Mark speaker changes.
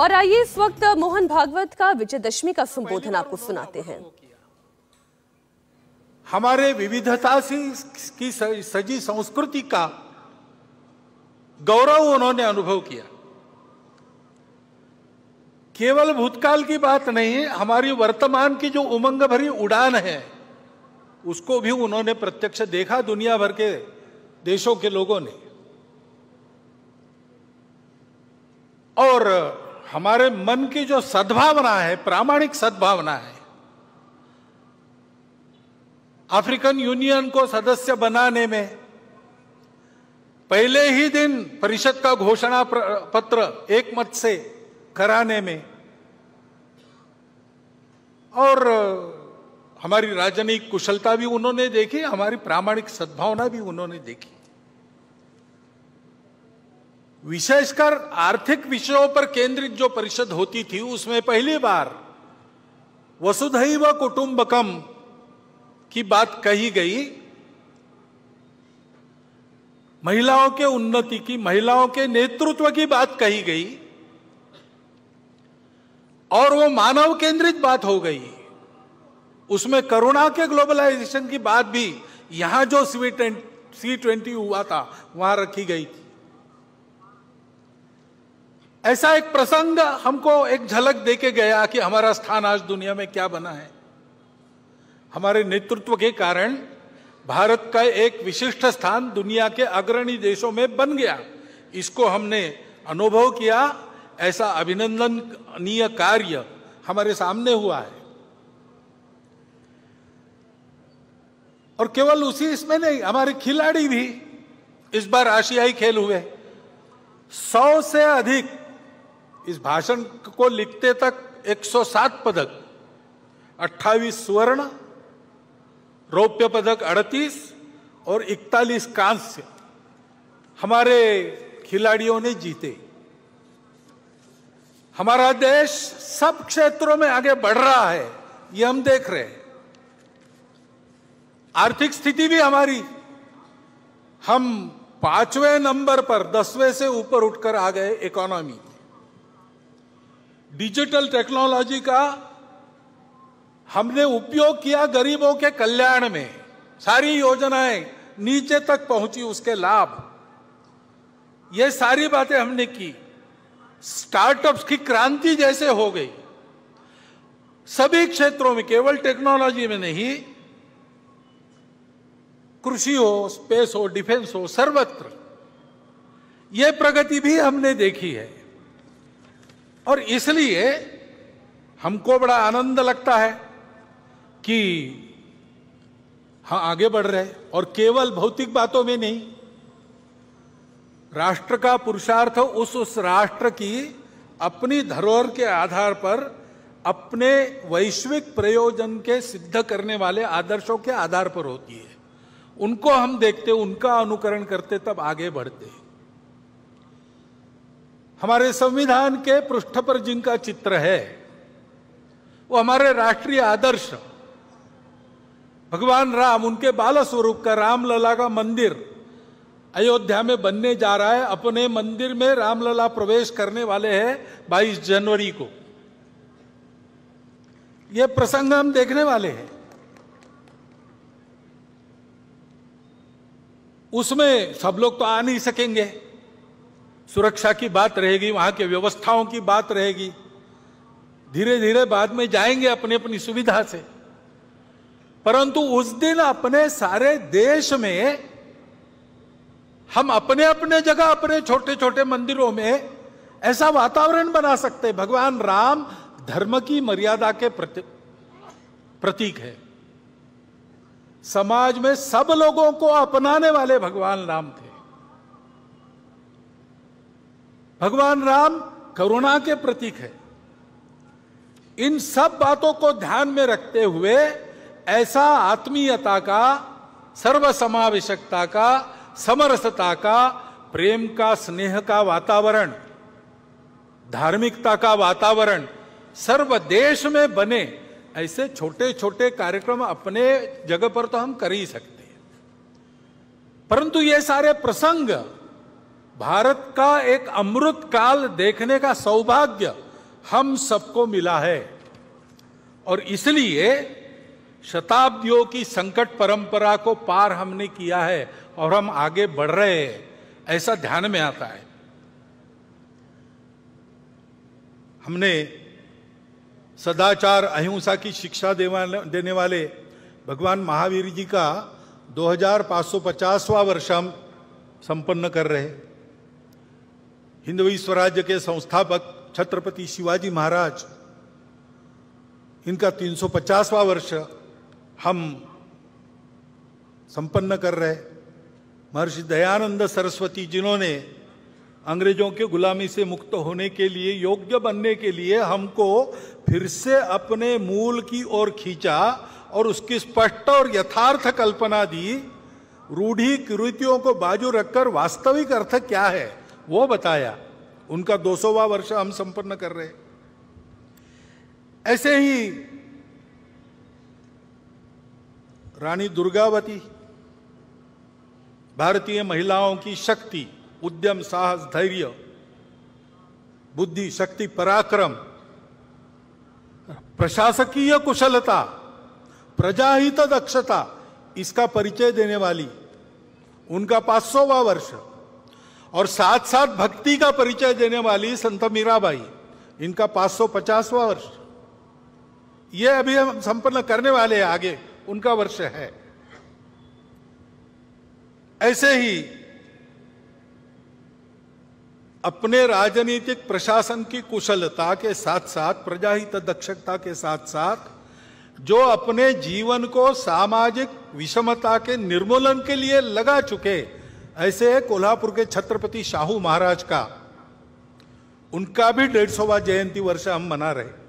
Speaker 1: और आइए इस वक्त मोहन भागवत का विजयदशमी का संबोधन आपको सुनाते हैं हमारे विविधता से की सजी संस्कृति का गौरव उन्होंने अनुभव किया केवल भूतकाल की बात नहीं हमारी वर्तमान की जो उमंग भरी उड़ान है उसको भी उन्होंने प्रत्यक्ष देखा दुनिया भर के देशों के लोगों ने और हमारे मन की जो सद्भावना है प्रामाणिक सद्भावना है अफ्रीकन यूनियन को सदस्य बनाने में पहले ही दिन परिषद का घोषणा पत्र एक मत से कराने में और हमारी राजनयिक कुशलता भी उन्होंने देखी हमारी प्रामाणिक सद्भावना भी उन्होंने देखी विशेषकर आर्थिक विषयों पर केंद्रित जो परिषद होती थी उसमें पहली बार वसुधैव कुटुंबकम की बात कही गई महिलाओं के उन्नति की महिलाओं के नेतृत्व की बात कही गई और वो मानव केंद्रित बात हो गई उसमें करुणा के ग्लोबलाइजेशन की बात भी यहां जो सी ट्वेंटी हुआ था वहां रखी गई थी ऐसा एक प्रसंग हमको एक झलक देके गया कि हमारा स्थान आज दुनिया में क्या बना है हमारे नेतृत्व के कारण भारत का एक विशिष्ट स्थान दुनिया के अग्रणी देशों में बन गया इसको हमने अनुभव किया ऐसा अभिनंदनीय कार्य हमारे सामने हुआ है और केवल उसी इसमें नहीं हमारे खिलाड़ी भी इस बार आशियाई खेल हुए सौ से अधिक इस भाषण को लिखते तक 107 पदक 28 स्वर्ण रौप्य पदक 38 और 41 कांस्य हमारे खिलाड़ियों ने जीते हमारा देश सब क्षेत्रों में आगे बढ़ रहा है ये हम देख रहे हैं आर्थिक स्थिति भी हमारी हम पांचवें नंबर पर दसवें से ऊपर उठकर आ गए इकोनॉमी डिजिटल टेक्नोलॉजी का हमने उपयोग किया गरीबों के कल्याण में सारी योजनाएं नीचे तक पहुंची उसके लाभ ये सारी बातें हमने की स्टार्टअप्स की क्रांति जैसे हो गई सभी क्षेत्रों में केवल टेक्नोलॉजी में नहीं कृषि हो स्पेस हो डिफेंस हो सर्वत्र यह प्रगति भी हमने देखी है और इसलिए हमको बड़ा आनंद लगता है कि हाँ आगे बढ़ रहे और केवल भौतिक बातों में नहीं राष्ट्र का पुरुषार्थ उस उस राष्ट्र की अपनी धरोहर के आधार पर अपने वैश्विक प्रयोजन के सिद्ध करने वाले आदर्शों के आधार पर होती है उनको हम देखते उनका अनुकरण करते तब आगे बढ़ते हैं हमारे संविधान के पृष्ठ पर जिनका चित्र है वो हमारे राष्ट्रीय आदर्श भगवान राम उनके बाल स्वरूप का रामलला का मंदिर अयोध्या में बनने जा रहा है अपने मंदिर में रामलला प्रवेश करने वाले हैं 22 जनवरी को यह प्रसंग हम देखने वाले हैं उसमें सब लोग तो आ नहीं सकेंगे सुरक्षा की बात रहेगी वहां के व्यवस्थाओं की बात रहेगी धीरे धीरे बाद में जाएंगे अपनी अपनी सुविधा से परंतु उस दिन अपने सारे देश में हम अपने अपने जगह अपने छोटे छोटे मंदिरों में ऐसा वातावरण बना सकते भगवान राम धर्म की मर्यादा के प्रति, प्रतीक है समाज में सब लोगों को अपनाने वाले भगवान राम थे भगवान राम करुणा के प्रतीक है इन सब बातों को ध्यान में रखते हुए ऐसा आत्मीयता का सर्वसमावेशकता का समरसता का प्रेम का स्नेह का वातावरण धार्मिकता का वातावरण सर्व देश में बने ऐसे छोटे छोटे कार्यक्रम अपने जगह पर तो हम कर ही सकते हैं परंतु ये सारे प्रसंग भारत का एक अमृत काल देखने का सौभाग्य हम सबको मिला है और इसलिए शताब्दियों की संकट परंपरा को पार हमने किया है और हम आगे बढ़ रहे हैं ऐसा ध्यान में आता है हमने सदाचार अहिंसा की शिक्षा देने वाले भगवान महावीर जी का 2550वां वर्ष हम संपन्न कर रहे हैं हिंदवी स्वराज्य के संस्थापक छत्रपति शिवाजी महाराज इनका 350वां वर्ष हम संपन्न कर रहे महर्षि दयानंद सरस्वती जिन्होंने अंग्रेजों के गुलामी से मुक्त होने के लिए योग्य बनने के लिए हमको फिर से अपने मूल की ओर खींचा और उसकी स्पष्ट और यथार्थ कल्पना दी रूढ़ी कृतियों को बाजू रखकर वास्तविक अर्थ क्या है वो बताया उनका सौवा वर्ष हम संपन्न कर रहे ऐसे ही रानी दुर्गावती भारतीय महिलाओं की शक्ति उद्यम साहस धैर्य बुद्धि शक्ति पराक्रम प्रशासकीय कुशलता प्रजाहित दक्षता इसका परिचय देने वाली उनका पांच सौवा वर्ष और साथ साथ भक्ति का परिचय देने वाली संत मीराबाई इनका 550वां वर्ष ये अभी हम संपन्न करने वाले हैं आगे उनका वर्ष है ऐसे ही अपने राजनीतिक प्रशासन की कुशलता के साथ साथ प्रजाहित दक्षता के साथ साथ जो अपने जीवन को सामाजिक विषमता के निर्मूलन के लिए लगा चुके ऐसे है कोल्हापुर के छत्रपति शाहू महाराज का उनका भी डेढ़ सौवा जयंती वर्ष हम मना रहे